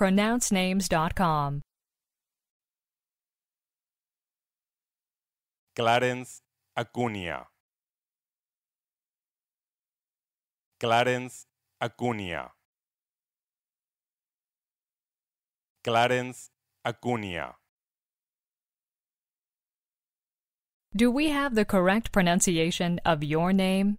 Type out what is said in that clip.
pronouncenames.com. Clarence Acuña. Clarence Acuña. Clarence Acuña. Do we have the correct pronunciation of your name?